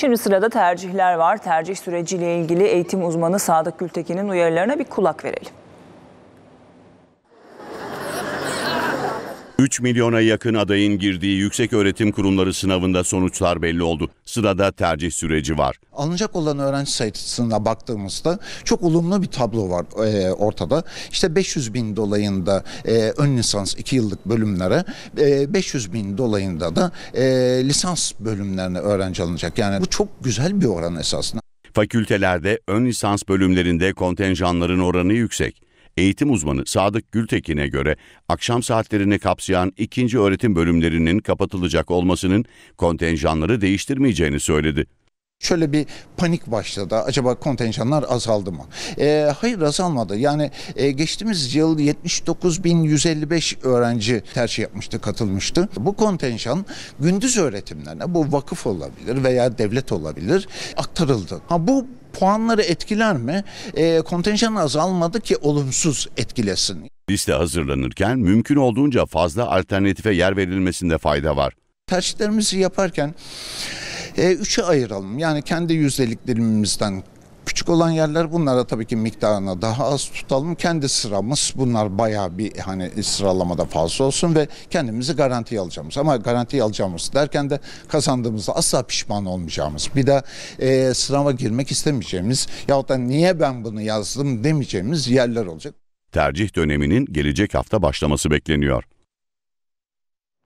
Şimdi sırada tercihler var. Tercih süreciyle ilgili eğitim uzmanı Sadık Gültekin'in uyarılarına bir kulak verelim. 3 milyona yakın adayın girdiği yüksek öğretim kurumları sınavında sonuçlar belli oldu. Sırada tercih süreci var. Alınacak olan öğrenci sayısına baktığımızda çok olumlu bir tablo var e, ortada. İşte 500 bin dolayında e, ön lisans 2 yıllık bölümlere, e, 500 bin dolayında da e, lisans bölümlerine öğrenci alınacak. Yani bu çok güzel bir oran esasında. Fakültelerde ön lisans bölümlerinde kontenjanların oranı yüksek eğitim uzmanı Sadık Gültekin'e göre akşam saatlerini kapsayan ikinci öğretim bölümlerinin kapatılacak olmasının kontenjanları değiştirmeyeceğini söyledi. Şöyle bir panik başladı. Acaba kontenjanlar azaldı mı? E, hayır azalmadı. Yani e, geçtiğimiz yıl 79.155 öğrenci tercih yapmıştı, katılmıştı. Bu kontenjan gündüz öğretimlerine, bu vakıf olabilir veya devlet olabilir aktarıldı. Ha bu puanları etkiler mi? E, kontenjan azalmadı ki olumsuz etkilesin. Liste hazırlanırken mümkün olduğunca fazla alternatife yer verilmesinde fayda var. Tercihlerimizi yaparken e, üçe ayıralım. Yani kendi yüzdeliklerimizden küçük olan yerler bunlara tabii ki miktarına daha az tutalım. Kendi sıramız bunlar bayağı bir hani sıralamada fazla olsun ve kendimizi garanti alacağımız. Ama garanti alacağımız derken de kazandığımızda asla pişman olmayacağımız. Bir de e, sırama girmek istemeyeceğimiz yahut da niye ben bunu yazdım demeyeceğimiz yerler olacak. Tercih döneminin gelecek hafta başlaması bekleniyor.